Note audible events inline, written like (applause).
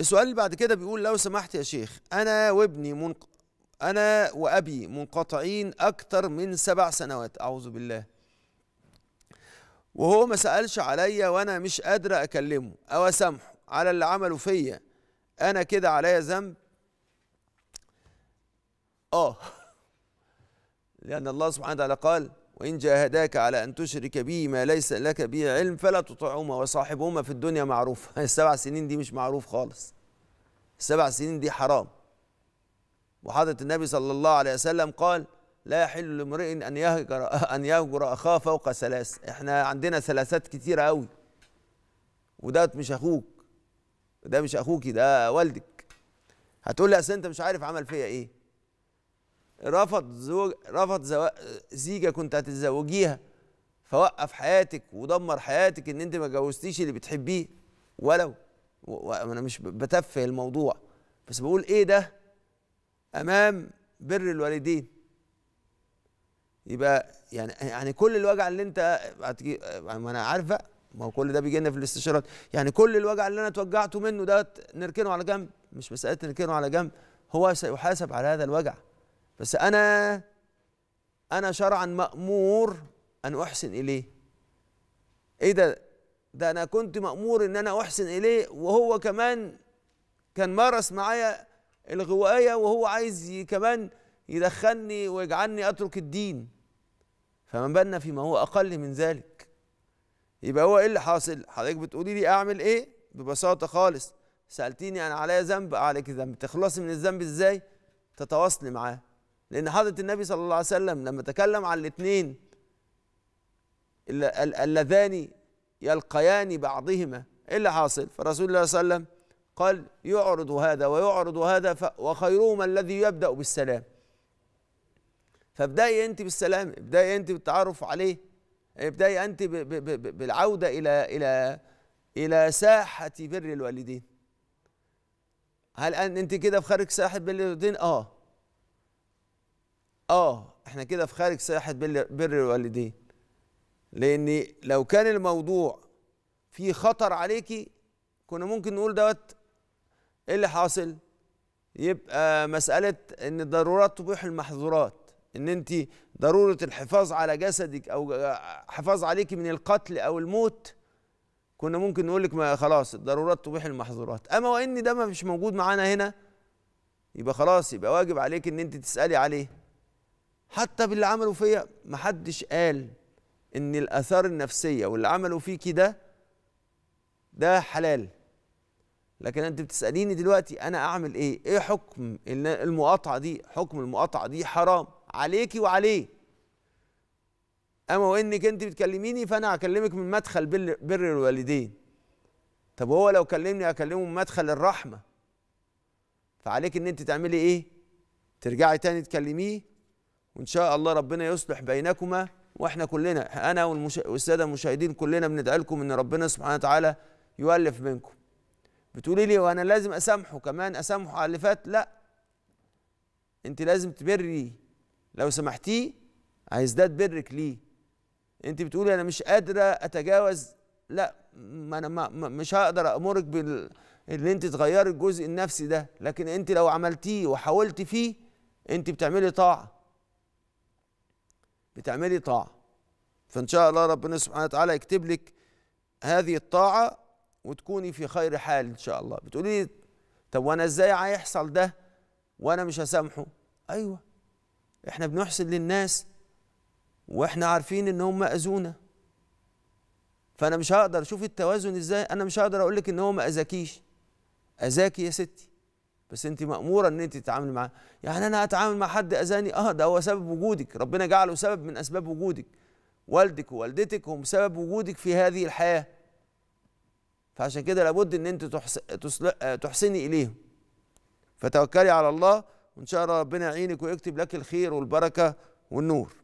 السؤال اللي بعد كده بيقول لو سمحت يا شيخ انا وابني منق... انا وابي منقطعين اكتر من سبع سنوات اعوذ بالله وهو ما سالش عليا وانا مش قادر اكلمه او اسامحه على اللي عمله فيا انا كده عليا ذنب اه (laughs) لان الله سبحانه وتعالى قال وإن جاهداك على أن تشرك به ما ليس لك به علم فلا تطعهما وصاحبهما في الدنيا معروف (laughs) السبع سنين دي مش معروف خالص السبع سنين دي حرام وحضرة النبي صلى الله عليه وسلم قال لا يحل لامرئ أن يهجر أن يهجر أخاه فوق ثلاث إحنا عندنا ثلاثات كتيرة أوي وده مش أخوك ده مش أخوكي ده والدك هتقول لي أصل أنت مش عارف عمل فيا إيه رفض زوج رفض زو... زيجه كنت هتتزوجيها فوقف حياتك ودمر حياتك ان انت ما جوزتيش اللي بتحبيه ولو انا مش بتفه الموضوع بس بقول ايه ده امام بر الوالدين يبقى يعني يعني كل الوجع اللي انت هتجي ما انا عارف بقى ما هو كل ده بيجي لنا في الاستشارات يعني كل الوجع اللي انا اتوجعته منه ده نركنه على جنب مش مساله نركنه على جنب هو سيحاسب على هذا الوجع بس أنا أنا شرعا مأمور أن أحسن إليه إيه ده ده أنا كنت مأمور إن أنا أحسن إليه وهو كمان كان مارس معايا الغواية وهو عايز كمان يدخلني ويجعلني أترك الدين فما بالنا فيما هو أقل من ذلك يبقى هو إيه اللي حاصل حضرتك بتقولي لي أعمل إيه ببساطة خالص سألتيني أنا عليا ذنب عليك ذنب تخلصي من الذنب إزاي تتواصلي معاه لأن حضرة النبي صلى الله عليه وسلم لما تكلم عن الاثنين اللذان يلقيان بعضهما إيه اللي حاصل فرسول الله صلى الله عليه وسلم قال يعرض هذا ويعرض هذا وخيرهما الذي يبدأ بالسلام فابدأي أنت بالسلام ابدأي أنت بالتعرف عليه ابدأي أنت بالعودة إلى إلى إلى ساحة بر الوالدين هل أنت كده في خارج ساحة بر الوالدين؟ آه اه احنا كده في خارج ساحه بر الوالدين لان لو كان الموضوع فيه خطر عليكي كنا ممكن نقول دوت ايه اللي حاصل يبقى مساله ان الضرورات تبيح المحظورات ان انت ضروره الحفاظ على جسدك او حفاظ عليكي من القتل او الموت كنا ممكن نقول لك ما خلاص الضرورات تبيح المحظورات اما وان ده ما مش موجود معانا هنا يبقى خلاص يبقى واجب عليك ان انت تسالي عليه حتى باللي عملوا فيا محدش قال ان الاثار النفسيه واللي عملوا فيكي ده ده حلال لكن انت بتساليني دلوقتي انا اعمل ايه ايه حكم المقاطعه دي حكم المقاطعه دي حرام عليكي وعليه اما وانك انت بتكلميني فانا هكلمك من مدخل بر الوالدين طب هو لو كلمني هكلمه من مدخل الرحمه فعليك ان انت تعملي ايه ترجعي تاني تكلميه وان شاء الله ربنا يصلح بينكما واحنا كلنا انا والساده المشاهدين كلنا بندعي لكم ان ربنا سبحانه وتعالى يؤلف بينكم بتقولي لي وانا لازم اسامحه كمان اسامحه على اللي فات لا انت لازم تبري لو عايز هيزداد برك ليه انت بتقولي انا مش قادره اتجاوز لا ما انا ما مش هقدر امرك بال اللي انت تغيري الجزء النفسي ده لكن انت لو عملتيه وحاولتي فيه انت بتعملي طاعه بتعملي طاعة فإن شاء الله ربنا سبحانه وتعالى يكتب لك هذه الطاعة وتكوني في خير حال إن شاء الله بتقولي لي طب وأنا إزاي هيحصل ده وأنا مش هسامحه أيوه إحنا بنحسن للناس وإحنا عارفين إن هم أذونا فأنا مش هقدر شوفي التوازن إزاي أنا مش هقدر أقول لك إن هو ما أذاكيش أذاكي يا ستي بس انت ماموره ان انت تتعاملي معاه يعني انا هتعامل مع حد اذاني اه ده هو سبب وجودك ربنا جعله سبب من اسباب وجودك والدك ووالدتك هم سبب وجودك في هذه الحياه فعشان كده لابد ان انت تحسني اليهم فتوكلي على الله وان شاء الله ربنا يعينك ويكتب لك الخير والبركه والنور